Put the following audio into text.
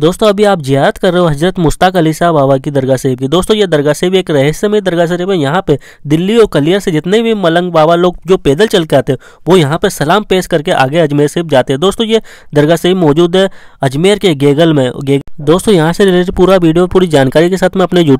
दोस्तों अभी आप जियारत कर रहे हो हजरत मुश्ताक अली साहब बाबा की दरगाह शरीफ की दोस्तों ये दरगाह शरीफ एक रहस्यमय दरगाह शरीफ है यहाँ पे दिल्ली और कलियर से जितने भी मलंग बाबा लोग जो पैदल चल के आते हैं वो यहाँ पे सलाम पेश करके आगे अजमेर शरीफ जाते हैं दोस्तों ये दरगाह शरीफ मौजूद है अजमेर के गेगल में गेगल दोस्तों यहाँ से रिलेटेड पूरा वीडियो पूरी जानकारी के साथ मैं अपने यूट्यूब